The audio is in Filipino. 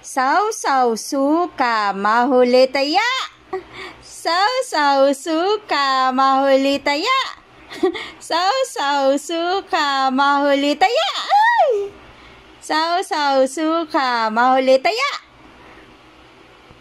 Saw saw suka mahulitaya. Saw saw suka mahulitaya. Saw saw suka mahulitaya. Ay! Saw saw suka mahulitaya.